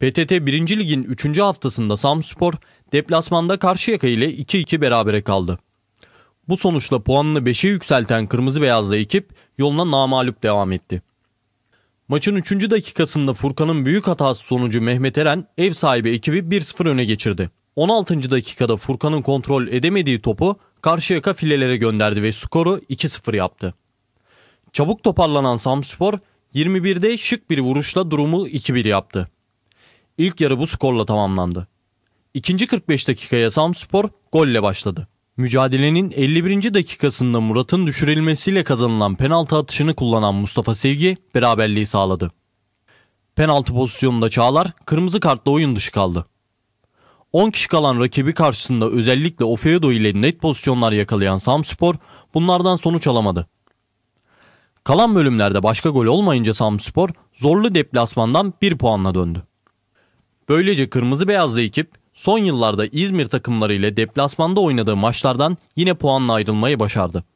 PTT 1. Lig'in 3. haftasında Samspor deplasmanda Karşıyaka ile 2-2 berabere kaldı. Bu sonuçla puanını 5'e yükselten Kırmızı Beyazlı ekip yoluna namalup devam etti. Maçın 3. dakikasında Furkan'ın büyük hatası sonucu Mehmet Eren ev sahibi ekibi 1-0 öne geçirdi. 16. dakikada Furkan'ın kontrol edemediği topu Karşıyaka filelere gönderdi ve skoru 2-0 yaptı. Çabuk toparlanan Samspor 21'de şık bir vuruşla durumu 2-1 yaptı. İlk yarı bu skorla tamamlandı. İkinci 45 dakikaya Samspor golle başladı. Mücadelenin 51. dakikasında Murat'ın düşürülmesiyle kazanılan penaltı atışını kullanan Mustafa Sevgi beraberliği sağladı. Penaltı pozisyonunda Çağlar kırmızı kartla oyun dışı kaldı. 10 kişi kalan rakibi karşısında özellikle Ofeodo ile net pozisyonlar yakalayan Samspor bunlardan sonuç alamadı. Kalan bölümlerde başka gol olmayınca Samspor zorlu deplasmandan 1 puanla döndü. Böylece kırmızı beyazlı ekip son yıllarda İzmir takımlarıyla deplasmanda oynadığı maçlardan yine puanla ayrılmayı başardı.